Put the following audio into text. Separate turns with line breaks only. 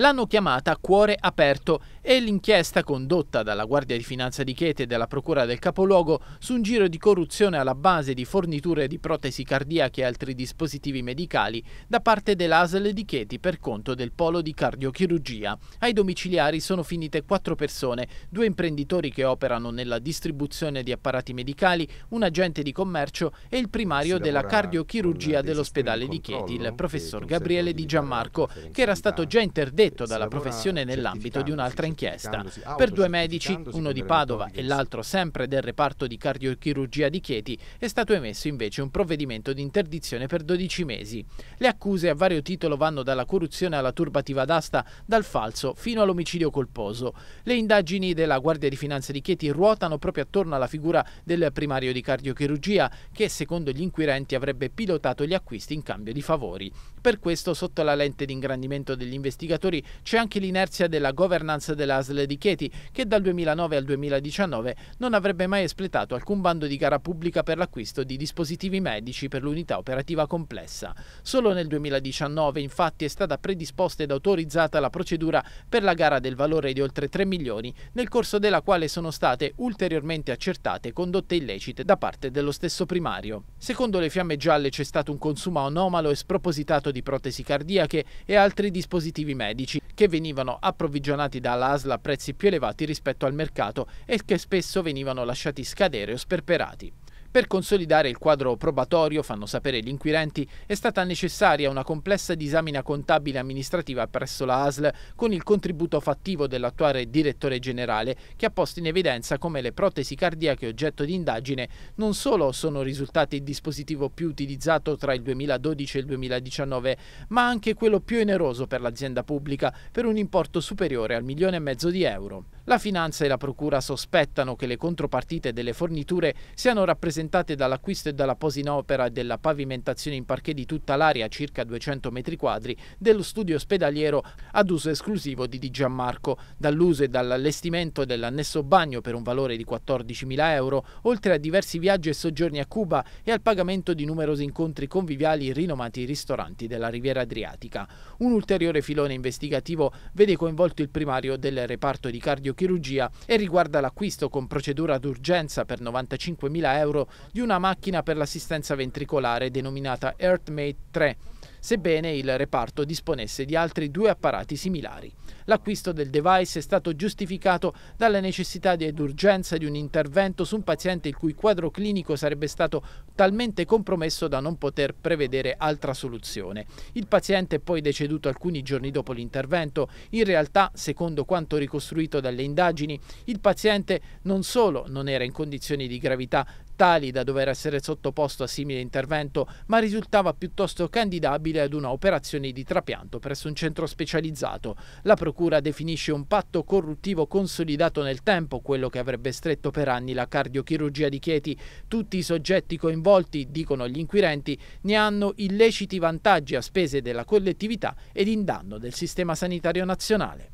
l'hanno chiamata Cuore Aperto e l'inchiesta condotta dalla Guardia di Finanza di Chete e dalla Procura del Capoluogo su un giro di corruzione alla base di forniture di protesi cardiache e altri dispositivi medicali da parte dell'ASL di Chieti per conto del polo di cardiochirurgia. Ai domiciliari sono finite quattro persone, due imprenditori che operano nella distribuzione di apparati medicali, un agente di commercio e il primario della cardiochirurgia dell'ospedale di Chieti, il professor Gabriele Di Gianmarco, che era stato già interdetto dalla professione nell'ambito di un'altra inchiesta. Per due medici, uno di Padova e l'altro sempre del reparto di cardiochirurgia di Chieti, è stato emesso invece un provvedimento di interdizione per 12 mesi. Le accuse a vario titolo vanno dalla corruzione alla turbativa d'asta, dal falso fino all'omicidio colposo. Le indagini della Guardia di Finanza di Chieti ruotano proprio attorno alla figura del primario di cardiochirurgia che, secondo gli inquirenti, avrebbe pilotato gli acquisti in cambio di favori. Per questo, sotto la lente di ingrandimento degli investigatori, c'è anche l'inerzia della governance dell'ASL di Chieti, che dal 2009 al 2019 non avrebbe mai espletato alcun bando di gara pubblica per l'acquisto di dispositivi medici per l'unità operativa complessa. Solo nel 2019 infatti è stata predisposta ed autorizzata la procedura per la gara del valore di oltre 3 milioni, nel corso della quale sono state ulteriormente accertate condotte illecite da parte dello stesso primario. Secondo le fiamme gialle c'è stato un consumo anomalo e spropositato di protesi cardiache e altri dispositivi medici che venivano approvvigionati dalla ASL a prezzi più elevati rispetto al mercato e che spesso venivano lasciati scadere o sperperati. Per consolidare il quadro probatorio, fanno sapere gli inquirenti, è stata necessaria una complessa disamina contabile amministrativa presso la ASL con il contributo fattivo dell'attuale direttore generale che ha posto in evidenza come le protesi cardiache oggetto di indagine non solo sono risultate il dispositivo più utilizzato tra il 2012 e il 2019, ma anche quello più oneroso per l'azienda pubblica per un importo superiore al milione e mezzo di euro. La finanza e la procura sospettano che le contropartite delle forniture siano rappresentate dall'acquisto e dalla posa in opera della pavimentazione in parquet di tutta l'area, circa 200 metri quadri, dello studio ospedaliero ad uso esclusivo di Di Gianmarco, dall'uso e dall'allestimento dell'annesso bagno per un valore di 14.000 euro, oltre a diversi viaggi e soggiorni a Cuba e al pagamento di numerosi incontri conviviali in rinomati ristoranti della Riviera Adriatica. Un ulteriore filone investigativo vede coinvolto il primario del reparto di cardiologia cardiochirurgia e riguarda l'acquisto con procedura d'urgenza per 95.000 euro di una macchina per l'assistenza ventricolare denominata EarthMate 3 sebbene il reparto disponesse di altri due apparati similari. L'acquisto del device è stato giustificato dalla necessità ed urgenza di un intervento su un paziente il cui quadro clinico sarebbe stato talmente compromesso da non poter prevedere altra soluzione. Il paziente è poi deceduto alcuni giorni dopo l'intervento. In realtà, secondo quanto ricostruito dalle indagini, il paziente non solo non era in condizioni di gravità tali da dover essere sottoposto a simile intervento, ma risultava piuttosto candidabile ad una operazione di trapianto presso un centro specializzato. La procura definisce un patto corruttivo consolidato nel tempo, quello che avrebbe stretto per anni la cardiochirurgia di Chieti. Tutti i soggetti coinvolti, dicono gli inquirenti, ne hanno illeciti vantaggi a spese della collettività ed in danno del sistema sanitario nazionale.